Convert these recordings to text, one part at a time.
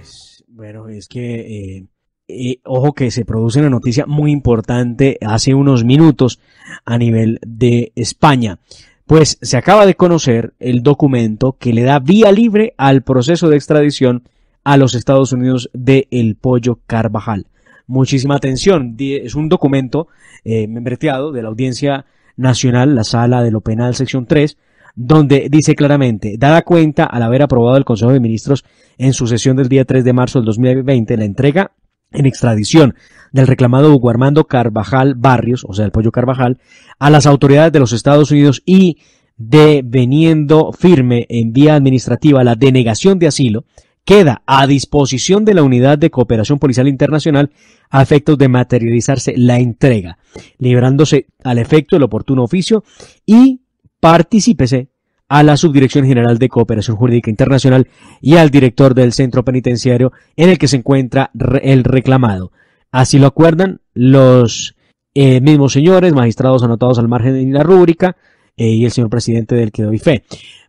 Pues, bueno, es que eh, eh, ojo que se produce una noticia muy importante hace unos minutos a nivel de España. Pues se acaba de conocer el documento que le da vía libre al proceso de extradición a los Estados Unidos de El Pollo Carvajal. Muchísima atención, es un documento eh, membreteado de la Audiencia Nacional, la Sala de lo Penal, sección 3, donde dice claramente, dada cuenta al haber aprobado el Consejo de Ministros en su sesión del día 3 de marzo del 2020 la entrega en extradición del reclamado Hugo Armando Carvajal Barrios, o sea, el pollo Carvajal, a las autoridades de los Estados Unidos y deveniendo firme en vía administrativa la denegación de asilo, queda a disposición de la Unidad de Cooperación Policial Internacional a efectos de materializarse la entrega, librándose al efecto el oportuno oficio y partícipese a la Subdirección General de Cooperación Jurídica Internacional y al director del centro penitenciario en el que se encuentra el reclamado. Así lo acuerdan los eh, mismos señores, magistrados anotados al margen de la rúbrica eh, y el señor presidente del que doy fe.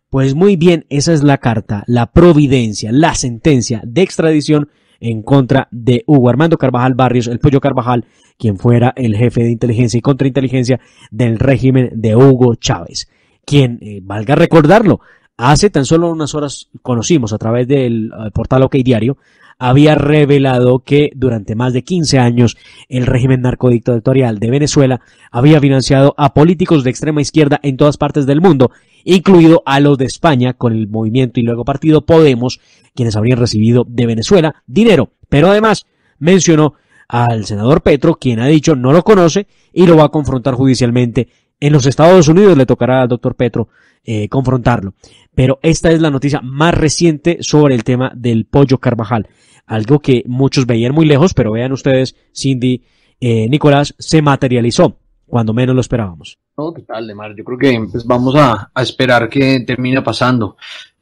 Pues muy bien, esa es la carta, la providencia, la sentencia de extradición en contra de Hugo Armando Carvajal Barrios, el pollo Carvajal, quien fuera el jefe de inteligencia y contrainteligencia del régimen de Hugo Chávez quien, eh, valga recordarlo, hace tan solo unas horas conocimos a través del eh, portal OK Diario, había revelado que durante más de 15 años el régimen narcodictatorial de Venezuela había financiado a políticos de extrema izquierda en todas partes del mundo, incluido a los de España con el movimiento y luego partido Podemos, quienes habrían recibido de Venezuela dinero. Pero además mencionó al senador Petro, quien ha dicho no lo conoce y lo va a confrontar judicialmente en los Estados Unidos le tocará al doctor Petro eh, confrontarlo. Pero esta es la noticia más reciente sobre el tema del pollo Carvajal. Algo que muchos veían muy lejos, pero vean ustedes, Cindy, eh, Nicolás, se materializó cuando menos lo esperábamos. No, total, mar, Yo creo que pues, vamos a, esperar que termine pasando.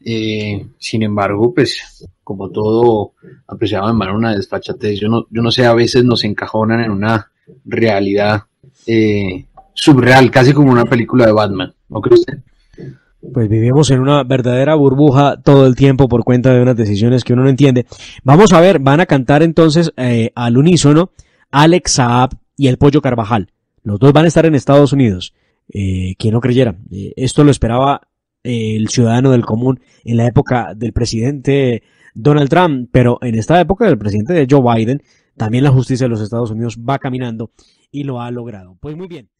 Eh, sin embargo, pues como todo apreciado en mano una desfachatez. Yo no, yo no sé, a veces nos encajonan en una realidad eh, subreal, casi como una película de Batman, ¿no cree usted? Pues vivimos en una verdadera burbuja todo el tiempo por cuenta de unas decisiones que uno no entiende. Vamos a ver, van a cantar entonces eh, al unísono Alex Saab y el Pollo Carvajal. Los dos van a estar en Estados Unidos. Eh, quien no creyera. Eh, esto lo esperaba eh, el ciudadano del común en la época del presidente Donald Trump, pero en esta época del presidente Joe Biden, también la justicia de los Estados Unidos va caminando y lo ha logrado. Pues muy bien.